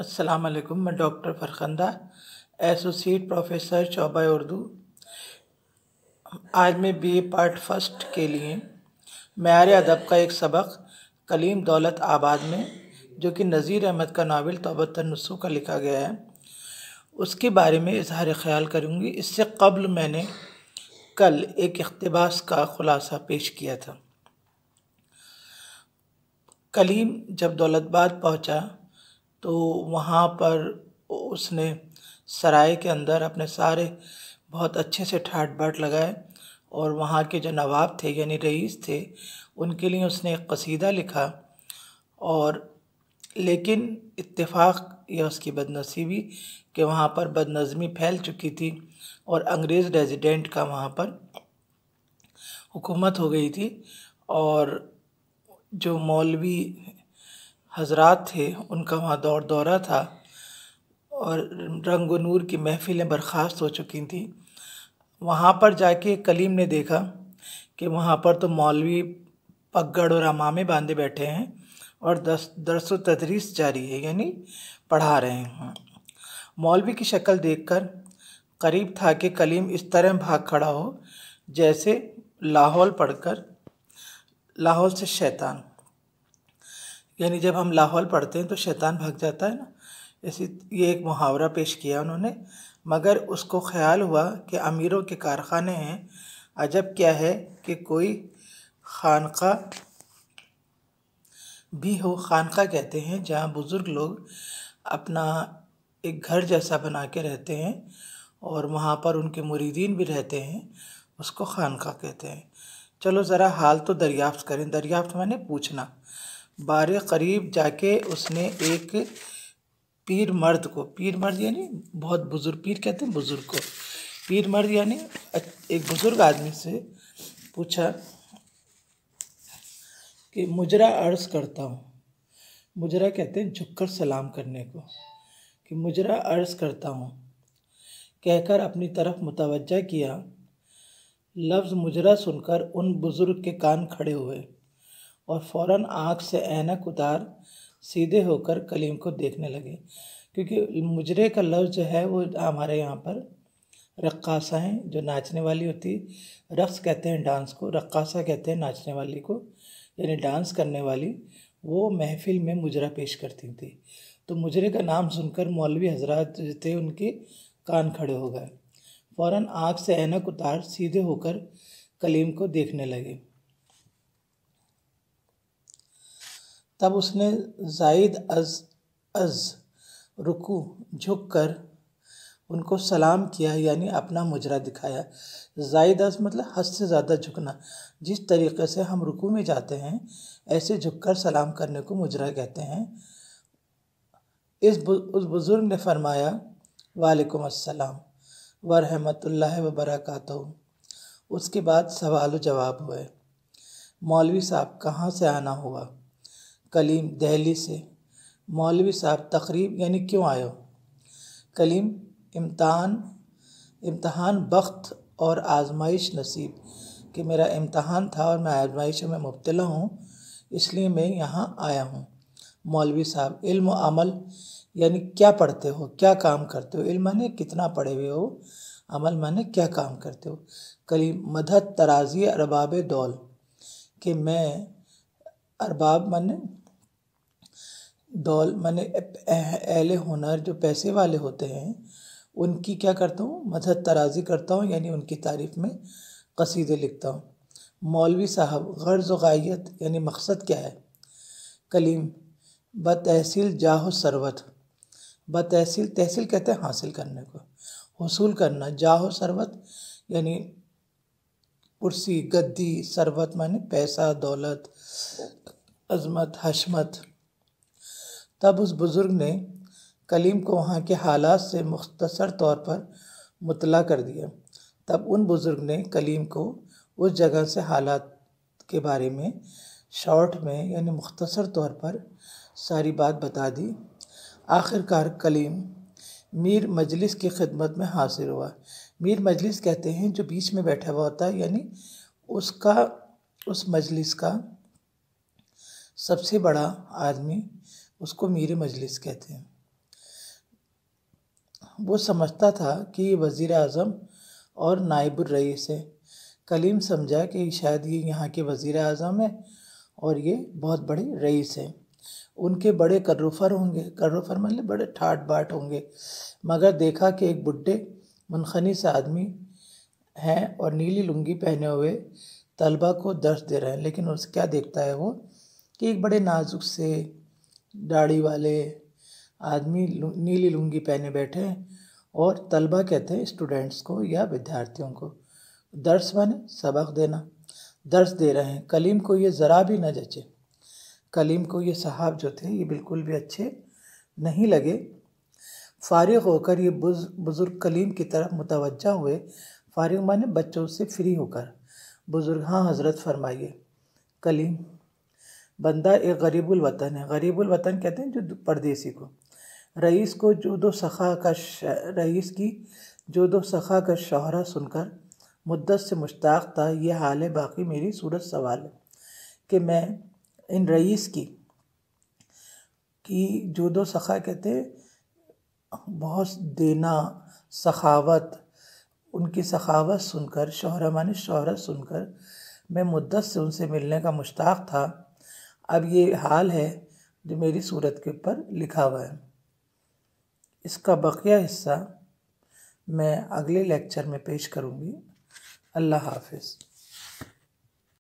अस्सलाम वालेकुम मैं डॉक्टर फरखंदा एसोसिएट प्रोफेसर शोबा उर्दू आज मैं बीए पार्ट फर्स्ट के लिए मैार अदब का एक सबक कलीम दौलत आबाद में जो कि नज़ीर अहमद का नावल तोबत नसू का लिखा गया है उसके बारे में इजहार ख्याल करूँगी इससे कबल मैंने कल एक अकतबास का ख़ुलासा पेश किया था कलीम जब दौलतबाद पहुँचा तो वहाँ पर उसने सराय के अंदर अपने सारे बहुत अच्छे से ठाट बाट लगाए और वहाँ के जो नवाब थे यानी रईस थे उनके लिए उसने एक कसीदा लिखा और लेकिन इत्तेफाक या उसकी बदनसीबी कि वहाँ पर बदनज़मी फैल चुकी थी और अंग्रेज़ रेजिडेंट का वहाँ पर हुकूमत हो गई थी और जो मौलवी हजरात थे उनका वहाँ दौर दौरा था और रंग नूर की महफ़िलें बर्खास्त हो चुकी थीं वहाँ पर जाके कलीम ने देखा कि वहाँ पर तो मौलवी पगड़ और अमामे बांधे बैठे हैं और दस दरस तदरीस जारी है यानी पढ़ा रहे हैं मौलवी की शक्ल देखकर करीब था कि कलीम इस तरह भाग खड़ा हो जैसे लाहौल पढ़कर लाहौल से शैतान यानी जब हम लाहौल पढ़ते हैं तो शैतान भाग जाता है ना इसी ये एक मुहावरा पेश किया उन्होंने मगर उसको ख्याल हुआ कि अमीरों के कारखाने हैं अजब क्या है कि कोई खानका भी हो खानका कहते हैं जहाँ बुज़ुर्ग लोग अपना एक घर जैसा बना के रहते हैं और वहाँ पर उनके मुरीदीन भी रहते हैं उसको खानका कहते हैं चलो ज़रा हाल तो दरियाफ़्त करें दरियाफ़्त मैंने पूछना बारे करीब जाके उसने एक पीर मर्द को पीर मर्द यानी बहुत बुज़ुर्ग पीर कहते हैं बुज़ुर्ग को पीर मर्द यानी एक बुज़ुर्ग आदमी से पूछा कि मुजरा अर्ज़ करता हूँ मुजरा कहते हैं झुककर सलाम करने को कि मुजरा अर्ज़ करता हूँ कहकर अपनी तरफ मुतवजह किया लफ्ज़ मुजरा सुनकर उन बुज़ुर्ग के कान खड़े हुए और फ़ौर आँख से ऐनक उतार सीधे होकर कलीम को देखने लगे क्योंकि मुजरे का लफ्ज़ जो है वो हमारे यहाँ पर रक्कासा हैं जो नाचने वाली होती रक्स कहते हैं डांस को रक्कासा कहते हैं नाचने वाली को यानी डांस करने वाली वो महफिल में मुजरा पेश करती थी तो मुजरे का नाम सुनकर मौलवी हजरात जो थे उनके कान खड़े हो गए फ़ौर आँख से ऐनक उतार सीधे होकर कलीम को देखने लगे तब उसने जायद अज अज रुकू झुक कर उनको सलाम किया यानी अपना मुजरा दिखाया जायद अज मतलब हद से ज़्यादा झुकना जिस तरीके से हम रुकू में जाते हैं ऐसे झुककर सलाम करने को मुजरा कहते हैं इस बु, उस बुज़ुर्ग ने फरमाया वालेकुम अस्सलाम वरहमतुल्लाह व बरकत उसके बाद सवाल जवाब हुए मौलवी साहब कहाँ से आना हुआ कलीम दहली से मौलवी साहब तकरीब यानी क्यों आयो कलीम इम्तहान इम्तहान वक्त और आजमाइश नसीब कि मेरा इम्तहान था और मैं आजमाइश में मुबतला हूँ इसलिए मैं यहाँ आया हूँ मौलवी साहब इल्म अमल यानी क्या पढ़ते हो क्या काम करते हो इल्म माने कितना पढ़े हुए हो अमल माने क्या काम करते हो कलीम मदद तराजी अरबाब दौल कि मैं अरबाब माने डॉल माने अहले हुनर जो पैसे वाले होते हैं उनकी क्या करता हूँ मदद तराजी करता हूँ यानी उनकी तारीफ़ में कसीदे लिखता हूँ मौलवी साहब गर्ज़ वायत यानी मकसद क्या है कलीम बतहसील जाह सरवत बतहसील तहसील कहते हैं हासिल करने को हसूल करना जाह सरवत यानी कुर्सी गद्दी सरवत माने पैसा दौलत अजमत हशमत तब उस बुज़ुर्ग ने कलीम को वहाँ के हालात से मुख्तसर तौर पर मुतला कर दिया तब उन बुज़ुर्ग ने कलीम को उस जगह से हालात के बारे में शॉर्ट में यानी मुख्तसर तौर पर सारी बात बता दी आखिरकार कलीम मीर मजलिस की खिदमत में हाजिर हुआ मीर मजलिस कहते हैं जो बीच में बैठा हुआ होता है यानी उसका उस मजलिस का सबसे बड़ा आदमी उसको मीर मजलिस कहते हैं वो समझता था कि ये वज़ी अजम और नायब रईस है कलीम समझा कि शायद ये यहाँ के वज़ी अजम हैं और ये बहुत बड़े रईस हैं उनके बड़े कर्रफर होंगे कर्रफर मतलब बड़े ठाट बाट होंगे मगर देखा कि एक बुढ़े मनखनी से आदमी हैं और नीली लुंगी पहने हुए तलबा को दर्श दे रहे हैं लेकिन उस क्या देखता है वो कि एक बड़े नाजुक से दाढ़ी वाले आदमी नीली लुंगी पहने बैठे हैं और तलबा कहते हैं स्टूडेंट्स को या विद्यार्थियों को दर्स माने सबक देना दर्स दे रहे हैं कलीम को ये ज़रा भी न जचे कलीम को ये साहब जो थे ये बिल्कुल भी अच्छे नहीं लगे फारिग होकर ये बुज़ुर्ग कलीम की तरफ मुतवजा हुए फारिग माने बच्चों से फ्री होकर बुज़ुर्ग हाँ हज़रत फरमाइए कलीम बंदा एक वतन है वतन कहते हैं जो परदेसी को रईस को जो दो सखा का रईस की जो दो सखा का शहरा सुनकर मुद्दत से मुश्ताक था यह हाल है बाकी मेरी सूरत सवाल है कि मैं इन रईस की कि जो दो सखा कहते बहुत देना सखावत उनकी सखावत सुनकर शहरा मानी शहरत सुनकर मैं मुद्दत से उनसे मिलने का मुश्ताक था अब ये हाल है जो मेरी सूरत के ऊपर लिखा हुआ है इसका बकिया हिस्सा मैं अगले लेक्चर में पेश करूँगी अल्लाह हाफिज़